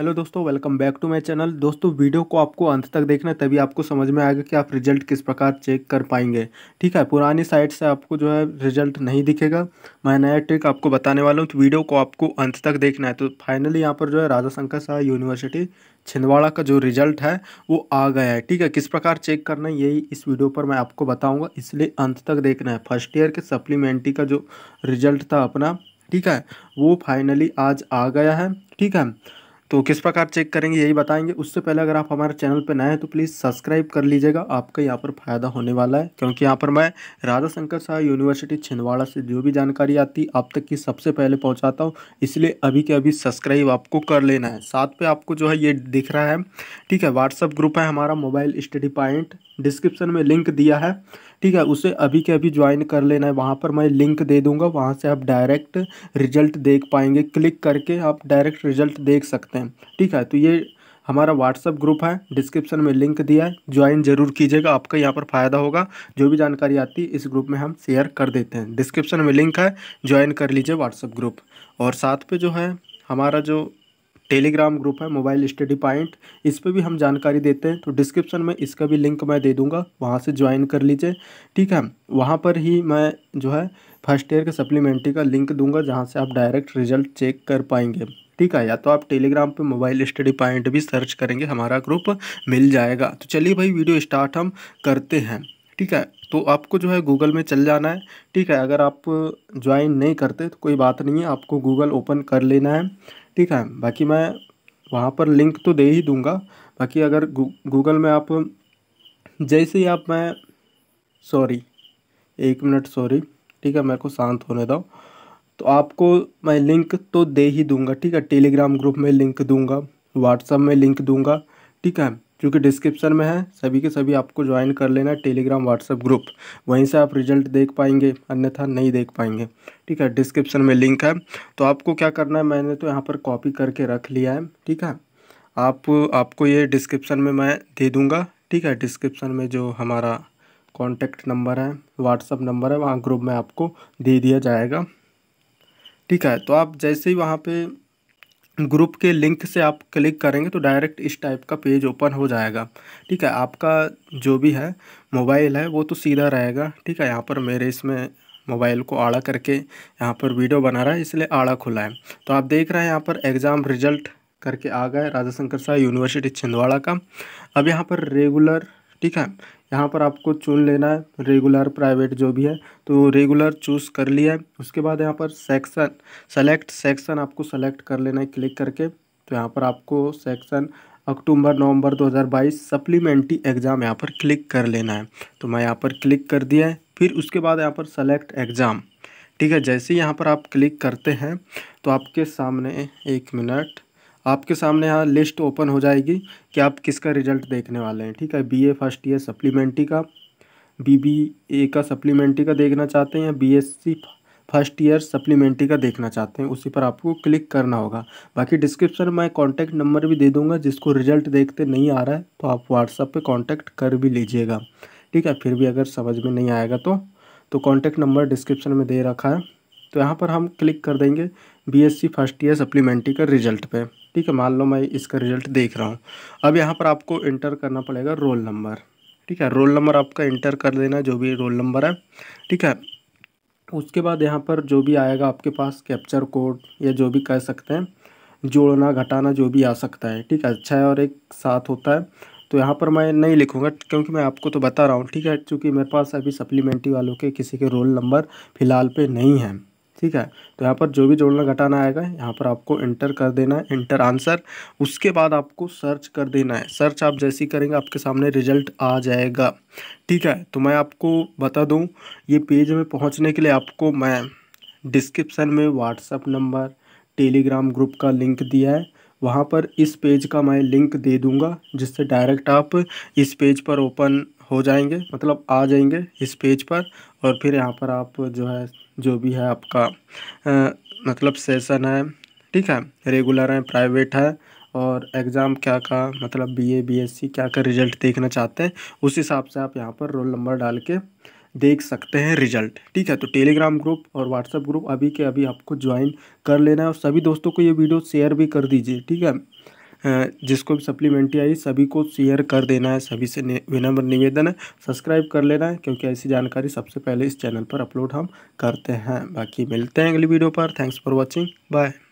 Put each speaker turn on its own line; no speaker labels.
hello दोस्तों welcome back to my channel दोस्तों video को आपको अंत तक देखना तभी आपको समझ में आएगा कि आप रिजल्ट किस प्रकार चेक कर पाएंगे ठीक है पुरानी साइट से आपको जो है रिजल्ट नहीं दिखेगा मैं नया ट्रिक आपको बताने वाला हूँ तो वीडियो को आपको अंत तक देखना है तो फाइनली यहाँ पर जो है राजा शंकर शाह यूनिवर्सिटी छिंदवाड़ा का जो रिजल्ट है वो आ गया है ठीक है किस प्रकार चेक करना है यही इस वीडियो पर मैं आपको बताऊँगा इसलिए अंत तक देखना है फर्स्ट ईयर के सप्लीमेंट्री का जो रिजल्ट था अपना ठीक है वो फाइनली आज आ गया है ठीक है तो किस प्रकार चेक करेंगे यही बताएंगे उससे पहले अगर आप हमारे चैनल पर नए हैं तो प्लीज़ सब्सक्राइब कर लीजिएगा आपका यहाँ पर फ़ायदा होने वाला है क्योंकि यहाँ पर मैं राधा शंकर शाह यूनिवर्सिटी छिंदवाड़ा से जो भी जानकारी आती आप तक की सबसे पहले पहुँचाता हूँ इसलिए अभी के अभी सब्सक्राइब आपको कर लेना है साथ पे आपको जो है ये दिख रहा है ठीक है व्हाट्सअप ग्रुप है हमारा मोबाइल स्टडी पॉइंट डिस्क्रिप्शन में लिंक दिया है ठीक है उसे अभी के अभी ज्वाइन कर लेना है वहाँ पर मैं लिंक दे दूँगा वहाँ से आप डायरेक्ट रिजल्ट देख पाएंगे क्लिक करके आप डायरेक्ट रिजल्ट देख सकते हैं ठीक है तो ये हमारा व्हाट्सअप ग्रुप है डिस्क्रिप्शन में लिंक दिया है ज्वाइन जरूर कीजिएगा आपका यहाँ पर फ़ायदा होगा जो भी जानकारी आती है इस ग्रुप में हम शेयर कर देते हैं डिस्क्रिप्शन में लिंक है ज्वाइन कर लीजिए व्हाट्सअप ग्रुप और साथ पे जो है हमारा जो टेलीग्राम ग्रुप है मोबाइल स्टडी पॉइंट इस पर भी हम जानकारी देते हैं तो डिस्क्रिप्शन में इसका भी लिंक मैं दे दूंगा वहाँ से ज्वाइन कर लीजिए ठीक है वहाँ पर ही मैं जो है फर्स्ट ईयर के सप्लीमेंट्री का लिंक दूंगा जहाँ से आप डायरेक्ट रिजल्ट चेक कर पाएंगे ठीक है या तो आप टेलीग्राम पे मोबाइल स्टडी पॉइंट भी सर्च करेंगे हमारा ग्रुप मिल जाएगा तो चलिए भाई वीडियो स्टार्ट हम करते हैं ठीक है तो आपको जो है गूगल में चल जाना है ठीक है अगर आप ज्वाइन नहीं करते तो कोई बात नहीं है आपको गूगल ओपन कर लेना है ठीक है बाकी मैं वहाँ पर लिंक तो दे ही दूँगा बाकी अगर गूगल में आप जैसे ही आप मैं सॉरी एक मिनट सॉरी ठीक है मेरे को शांत होने दो तो आपको मैं लिंक तो दे ही दूँगा ठीक है टेलीग्राम ग्रुप में लिंक दूँगा व्हाट्सअप में लिंक दूँगा ठीक है जो कि डिस्क्रिप्शन में है सभी के सभी आपको ज्वाइन कर लेना है टेलीग्राम व्हाट्सएप ग्रुप वहीं से आप रिजल्ट देख पाएंगे अन्यथा नहीं देख पाएंगे ठीक है डिस्क्रिप्शन में लिंक है तो आपको क्या करना है मैंने तो यहाँ पर कॉपी करके रख लिया है ठीक है आप आपको ये डिस्क्रिप्शन में मैं दे दूँगा ठीक है डिस्क्रिप्शन में जो हमारा कॉन्टैक्ट नंबर है व्हाट्सअप नंबर है वहाँ ग्रुप में आपको दे दिया जाएगा ठीक है तो आप जैसे ही वहाँ पर ग्रुप के लिंक से आप क्लिक करेंगे तो डायरेक्ट इस टाइप का पेज ओपन हो जाएगा ठीक है आपका जो भी है मोबाइल है वो तो सीधा रहेगा ठीक है यहाँ पर मेरे इसमें मोबाइल को आड़ा करके यहाँ पर वीडियो बना रहा है इसलिए आड़ा खुला है तो आप देख रहे हैं यहाँ पर एग्ज़ाम रिजल्ट करके आ गए राजा शंकर शाह यूनिवर्सिटी छिंदवाड़ा का अब यहाँ पर रेगुलर ठीक है यहाँ पर आपको चुन लेना है रेगुलर प्राइवेट जो भी है तो रेगुलर चूज़ कर लिया है उसके बाद यहाँ पर सेक्शन सेलेक्ट सेक्शन आपको सेलेक्ट कर लेना है क्लिक करके तो यहाँ पर आपको सेक्शन अक्टूबर नवंबर 2022 सप्लीमेंट्री एग्ज़ाम यहाँ पर क्लिक कर लेना है तो मैं यहाँ पर क्लिक कर दिया है फिर उसके बाद यहाँ पर सेलेक्ट एग्ज़ाम ठीक है जैसे ही यहाँ पर आप क्लिक करते हैं तो आपके सामने एक मिनट आपके सामने यहाँ लिस्ट ओपन हो जाएगी कि आप किसका रिजल्ट देखने वाले हैं ठीक है ए फर्स्ट ईयर सप्लीमेंट्री का ए का सप्लीमेंट्री का देखना चाहते हैं या सी फर्स्ट ईयर सप्लीमेंट्री का देखना चाहते हैं उसी पर आपको क्लिक करना होगा बाकी डिस्क्रिप्शन में कॉन्टैक्ट नंबर भी दे दूंगा जिसको रिजल्ट देखते नहीं आ रहा है तो आप व्हाट्सअप पे कॉन्टैक्ट कर भी लीजिएगा ठीक है फिर भी अगर समझ में नहीं आएगा तो तो कॉन्टैक्ट नंबर डिस्क्रिप्शन में दे रखा है तो यहाँ पर हम क्लिक कर देंगे बीएससी फर्स्ट ईयर सप्लीमेंट्री का रिजल्ट पर ठीक है मान लो मैं इसका रिजल्ट देख रहा हूँ अब यहाँ पर आपको इंटर करना पड़ेगा रोल नंबर ठीक है रोल नंबर आपका इंटर कर देना जो भी रोल नंबर है ठीक है उसके बाद यहाँ पर जो भी आएगा आपके पास कैप्चर कोड या जो भी कह सकते हैं जोड़ना घटाना जो भी आ सकता है ठीक है अच्छा है और एक साथ होता है तो यहाँ पर मैं नहीं लिखूँगा क्योंकि मैं आपको तो बता रहा हूँ ठीक है क्योंकि मेरे पास अभी सप्लीमेंट्री वालों के किसी के रोल नंबर फ़िलहाल पे नहीं है ठीक है तो यहाँ पर जो भी जोड़ना घटाना आएगा यहाँ पर आपको इंटर कर देना है इंटर आंसर उसके बाद आपको सर्च कर देना है सर्च आप जैसे करेंगे आपके सामने रिजल्ट आ जाएगा ठीक है तो मैं आपको बता दूँ ये पेज में पहुँचने के लिए आपको मैं डिस्क्रिप्सन में व्हाट्सअप नंबर टेलीग्राम ग्रुप का लिंक दिया है वहाँ पर इस पेज का मैं लिंक दे दूँगा जिससे डायरेक्ट आप इस पेज पर ओपन हो जाएंगे मतलब आ जाएंगे इस पेज पर और फिर यहाँ पर आप जो है जो भी है आपका आ, मतलब सेशन है ठीक है रेगुलर है प्राइवेट है और एग्ज़ाम क्या का मतलब बीए बीएससी क्या का रिज़ल्ट देखना चाहते हैं उस हिसाब से आप यहाँ पर रोल नंबर डाल के देख सकते हैं रिजल्ट ठीक है तो टेलीग्राम ग्रुप और व्हाट्सएप ग्रुप अभी के अभी आपको ज्वाइन कर लेना है और सभी दोस्तों को ये वीडियो शेयर भी कर दीजिए ठीक है जिसको भी सप्लीमेंट्री आई सभी को शेयर कर देना है सभी से विनम्र निवेदन है सब्सक्राइब कर लेना है क्योंकि ऐसी जानकारी सबसे पहले इस चैनल पर अपलोड हम करते हैं बाकी मिलते हैं अगली वीडियो पर थैंक्स फॉर वॉचिंग बाय